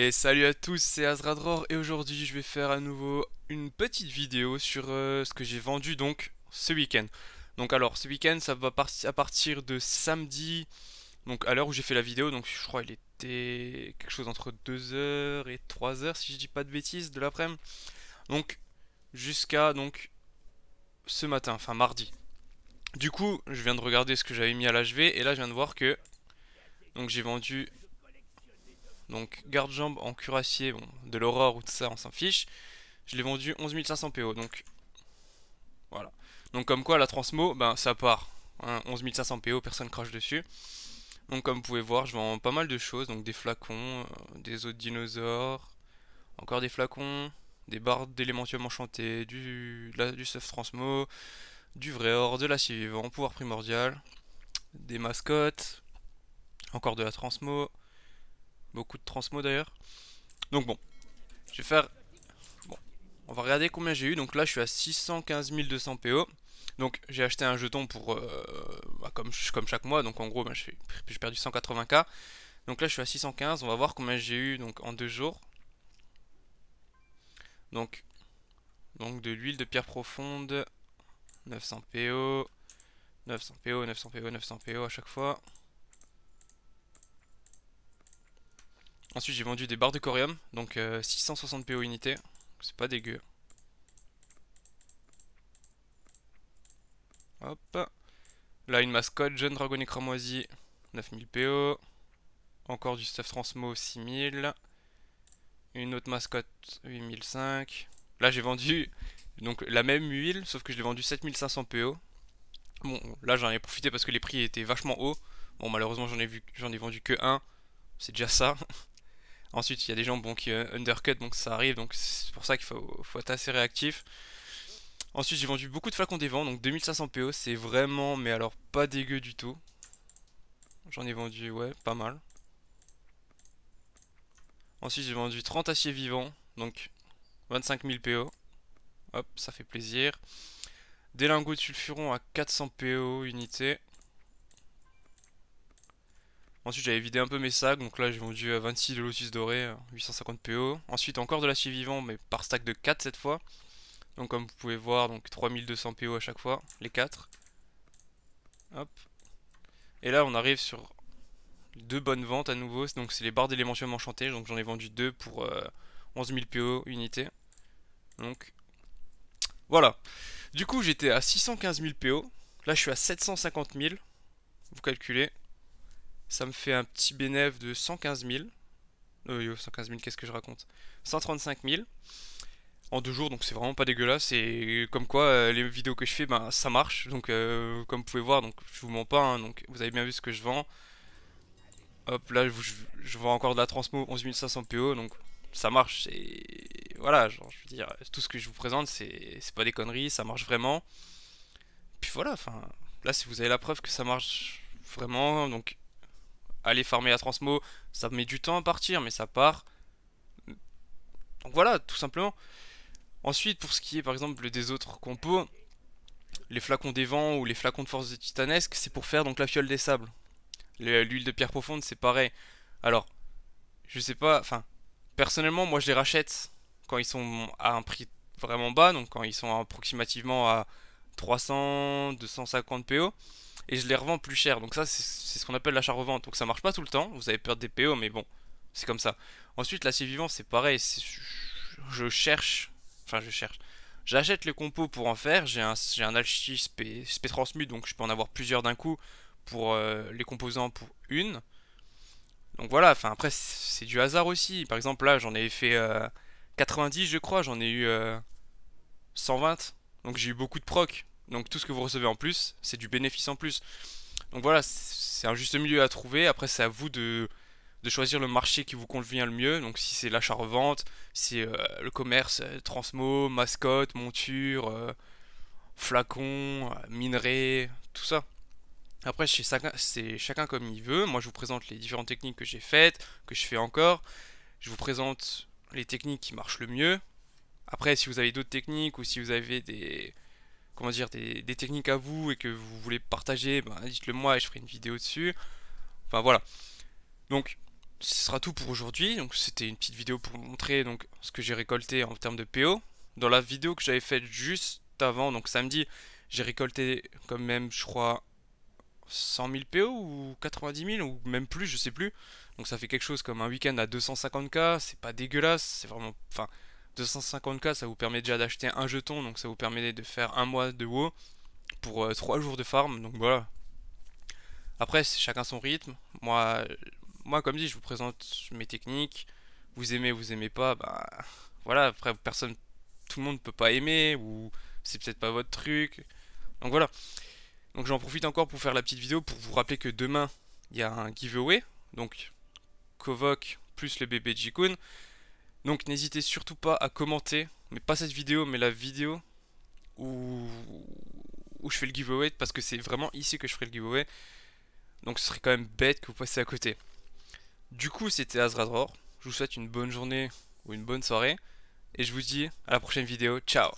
Et salut à tous, c'est Azradror et aujourd'hui je vais faire à nouveau une petite vidéo sur euh, ce que j'ai vendu donc ce week-end. Donc alors ce week-end ça va partir à partir de samedi, donc à l'heure où j'ai fait la vidéo, donc je crois il était quelque chose entre 2h et 3h si je dis pas de bêtises de l'après-midi. Donc jusqu'à donc ce matin, enfin mardi. Du coup je viens de regarder ce que j'avais mis à l'HV et là je viens de voir que donc j'ai vendu donc garde-jambe en cuirassier, bon, de l'aurore ou de ça, on s'en fiche. Je l'ai vendu 11500 PO, donc voilà. Donc comme quoi la transmo, ben ça part. 11500 11 PO, personne crache dessus. Donc comme vous pouvez voir, je vends pas mal de choses, donc des flacons, euh, des autres dinosaures, encore des flacons, des barres d'élémentium enchanté, du, la, transmo, du vrai or, de l'acier vivant, pouvoir primordial, des mascottes, encore de la transmo, Beaucoup de transmo d'ailleurs. Donc bon, je vais faire... Bon, on va regarder combien j'ai eu. Donc là, je suis à 615 200 PO. Donc j'ai acheté un jeton pour... Euh, bah, comme, comme chaque mois, donc en gros, bah, j'ai perdu 180k. Donc là, je suis à 615. On va voir combien j'ai eu donc, en deux jours. Donc, donc de l'huile de pierre profonde, 900 PO, 900 PO, 900 PO, 900 PO à chaque fois. Ensuite j'ai vendu des barres de corium, donc 660 PO unités, c'est pas dégueu. Hop. Là une mascotte, jeune dragon cramoisi, 9000 PO. Encore du stuff transmo, 6000. Une autre mascotte, 8005. Là j'ai vendu donc la même huile, sauf que je l'ai vendu 7500 PO. Bon, là j'en ai profité parce que les prix étaient vachement hauts. Bon, malheureusement j'en ai, j'en ai vendu que un. C'est déjà ça. Ensuite, il y a des gens qui euh, undercut, donc ça arrive, donc c'est pour ça qu'il faut, être assez réactif. Ensuite, j'ai vendu beaucoup de flacons des vents, donc 2500 PO, c'est vraiment, mais alors pas dégueu du tout. J'en ai vendu, ouais, pas mal. Ensuite, j'ai vendu 30 aciers vivants, donc 25 000 PO. Hop, ça fait plaisir. Des lingots de sulfuron à 400 PO unité. Ensuite, j'avais vidé un peu mes sacs, donc là j'ai vendu 26 euh, de lotus doré, 850 euh, PO. Ensuite, encore de l'acier vivant, mais par stack de 4 cette fois. Donc comme vous pouvez voir, donc 3200 PO à chaque fois, les 4. Hop. Et là, on arrive sur deux bonnes ventes à nouveau. Donc c'est les barres d'élémentium enchanté. Donc j'en ai vendu deux pour 11 000 PO unité Donc voilà. Du coup, j'étais à 615 000 PO. Là, je suis à 750 000. Vous calculez. Ça me fait un petit bénéfice de 115 000. Euh, 115 000, qu'est-ce que je raconte 135 000 en deux jours, donc c'est vraiment pas dégueulasse. Et comme quoi, euh, les vidéos que je fais, ben, ça marche. Donc, euh, comme vous pouvez voir, donc je vous mens pas. Hein, donc, vous avez bien vu ce que je vends. Hop, là, je, je vends encore de la transmo 11500 PO, donc ça marche. Et voilà, je veux dire, tout ce que je vous présente, c'est pas des conneries, ça marche vraiment. Puis voilà, enfin, là, si vous avez la preuve que ça marche vraiment, donc aller farmer la transmo, ça met du temps à partir, mais ça part. Donc voilà, tout simplement. Ensuite, pour ce qui est par exemple des autres compos, les flacons des vents ou les flacons de force de titanesque, c'est pour faire donc la fiole des sables. L'huile de pierre profonde, c'est pareil. Alors, je sais pas, enfin, personnellement, moi je les rachète quand ils sont à un prix vraiment bas, donc quand ils sont approximativement à 300, 250 PO et je les revends plus cher. Donc ça, c'est ce qu'on appelle l'achat-revente. Donc ça marche pas tout le temps, vous avez peur des PO, mais bon, c'est comme ça. Ensuite, l'acier vivant, c'est pareil, je cherche, enfin je cherche, j'achète les compos pour en faire, j'ai un, un alchi sp transmute, donc je peux en avoir plusieurs d'un coup pour euh, les composants pour une. Donc voilà, enfin après, c'est du hasard aussi. Par exemple, là, j'en ai fait 90, euh, je crois, j'en ai eu 120, euh, donc j'ai eu beaucoup de proc. Donc tout ce que vous recevez en plus, c'est du bénéfice en plus. Donc voilà, c'est un juste milieu à trouver. Après, c'est à vous de, de, choisir le marché qui vous convient le mieux. Donc si c'est l'achat-revente, c'est euh, le commerce, euh, transmo, mascotte, monture, euh, flacon, minerai, tout ça. Après, c'est chacun comme il veut. Moi, je vous présente les différentes techniques que j'ai faites, que je fais encore. Je vous présente les techniques qui marchent le mieux. Après, si vous avez d'autres techniques ou si vous avez des, comment dire, des, techniques à vous et que vous voulez partager, ben, dites-le moi et je ferai une vidéo dessus. Enfin voilà. Donc ce sera tout pour aujourd'hui. Donc c'était une petite vidéo pour montrer donc, ce que j'ai récolté en termes de PO. Dans la vidéo que j'avais faite juste avant, donc samedi, j'ai récolté quand même, je crois, 100 000 PO ou 90 000 ou même plus, je sais plus. Donc ça fait quelque chose comme un week-end à 250K, c'est pas dégueulasse, c'est vraiment... Enfin, 250k, ça vous permet déjà d'acheter un jeton, donc ça vous permet de faire un mois de WoW pour 3 euh, jours de farm, donc voilà. Après, c'est chacun son rythme. Moi, moi, comme dit, je vous présente mes techniques. Vous aimez, vous aimez pas, bah voilà. Après, personne, tout le monde peut pas aimer ou c'est peut-être pas votre truc. Donc voilà. Donc j'en profite encore pour faire la petite vidéo pour vous rappeler que demain il y a un giveaway. Donc Kovok plus le bébé Jikun. Donc n'hésitez surtout pas à commenter, mais pas cette vidéo, mais la vidéo où, je fais le giveaway, parce que c'est vraiment ici que je ferai le giveaway. Donc ce serait quand même bête que vous passiez à côté. Du coup, c'était Azradror. Je vous souhaite une bonne journée ou une bonne soirée. Et je vous dis à la prochaine vidéo. Ciao